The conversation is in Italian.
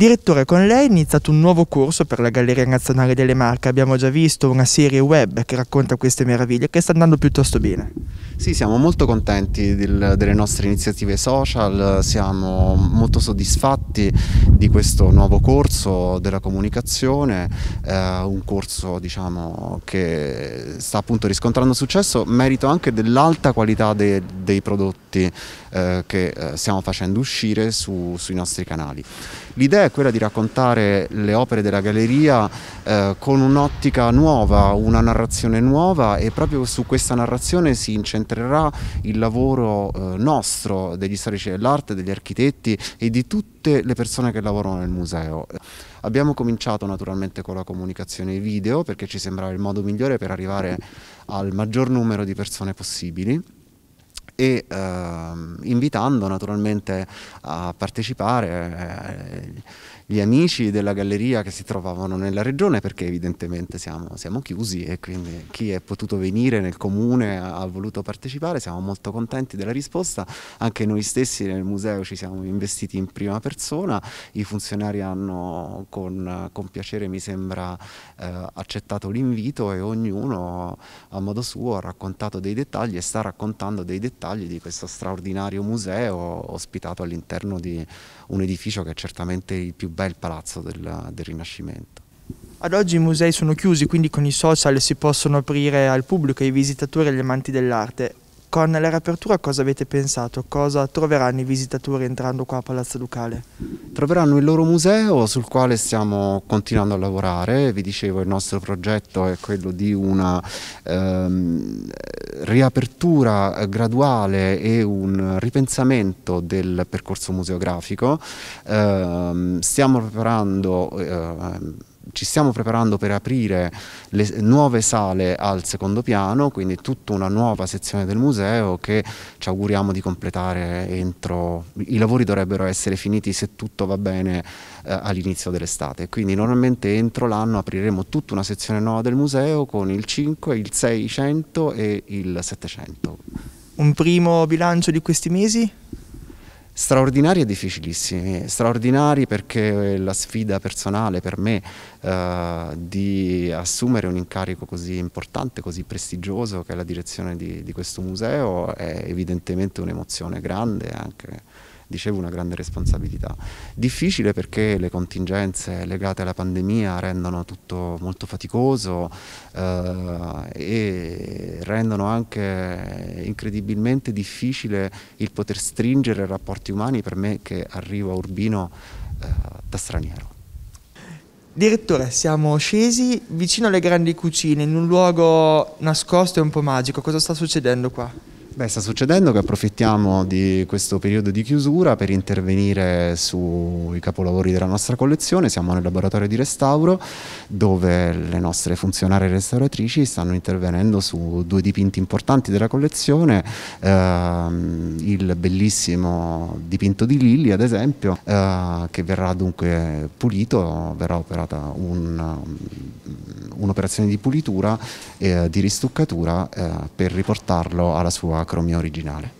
Direttore, con lei è iniziato un nuovo corso per la Galleria Nazionale delle Marche. Abbiamo già visto una serie web che racconta queste meraviglie che sta andando piuttosto bene. Sì, siamo molto contenti del, delle nostre iniziative social, siamo molto soddisfatti di questo nuovo corso della comunicazione, eh, un corso diciamo, che sta appunto riscontrando successo, merito anche dell'alta qualità de, dei prodotti eh, che eh, stiamo facendo uscire su, sui nostri canali. L'idea è quella di raccontare le opere della galleria eh, con un'ottica nuova, una narrazione nuova e proprio su questa narrazione si incentrerà il lavoro eh, nostro, degli storici dell'arte, degli architetti e di tutte le persone che lavorano nel museo. Abbiamo cominciato naturalmente con la comunicazione video perché ci sembrava il modo migliore per arrivare al maggior numero di persone possibili e ehm, invitando naturalmente a partecipare eh, gli amici della galleria che si trovavano nella regione perché evidentemente siamo, siamo chiusi e quindi chi è potuto venire nel comune ha, voluto partecipare, siamo molto contenti della risposta, anche noi stessi nel museo ci siamo investiti in prima persona, i funzionari hanno con, con piacere mi sembra eh, accettato l'invito e ognuno a modo suo ha raccontato dei dettagli e sta raccontando dei dettagli di questo straordinario museo ospitato all'interno di un edificio che è certamente il più bello bel palazzo del, del Rinascimento. Ad oggi i musei sono chiusi, quindi con i social si possono aprire al pubblico, ai visitatori e agli amanti dell'arte. Con la riapertura cosa avete pensato? Cosa troveranno i visitatori entrando qua a Palazzo Ducale? Troveranno il loro museo sul quale stiamo continuando a lavorare, vi dicevo il nostro progetto è quello di una ehm, riapertura eh, graduale e un ripensamento del percorso museografico. Ehm, stiamo preparando eh, ci stiamo preparando per aprire le nuove sale al secondo piano, quindi tutta una nuova sezione del museo che ci auguriamo di completare entro... I lavori dovrebbero essere finiti se tutto va bene eh, all'inizio dell'estate, quindi normalmente entro l'anno apriremo tutta una sezione nuova del museo con il 5, il 600 e il 700. Un primo bilancio di questi mesi? straordinari e difficilissimi, straordinari perché la sfida personale per me eh, di assumere un incarico così importante, così prestigioso che è la direzione di, di questo museo è evidentemente un'emozione grande anche dicevo una grande responsabilità. Difficile perché le contingenze legate alla pandemia rendono tutto molto faticoso eh, e rendono anche incredibilmente difficile il poter stringere rapporti umani per me che arrivo a Urbino eh, da straniero. Direttore, siamo scesi vicino alle grandi cucine, in un luogo nascosto e un po' magico. Cosa sta succedendo qua? Beh, sta succedendo che approfittiamo di questo periodo di chiusura per intervenire sui capolavori della nostra collezione. Siamo nel laboratorio di restauro dove le nostre funzionarie restauratrici stanno intervenendo su due dipinti importanti della collezione, ehm, il bellissimo dipinto di Lilli ad esempio, eh, che verrà dunque pulito, verrà operata un'operazione di pulitura e eh, di ristuccatura eh, per riportarlo alla sua acromia originale.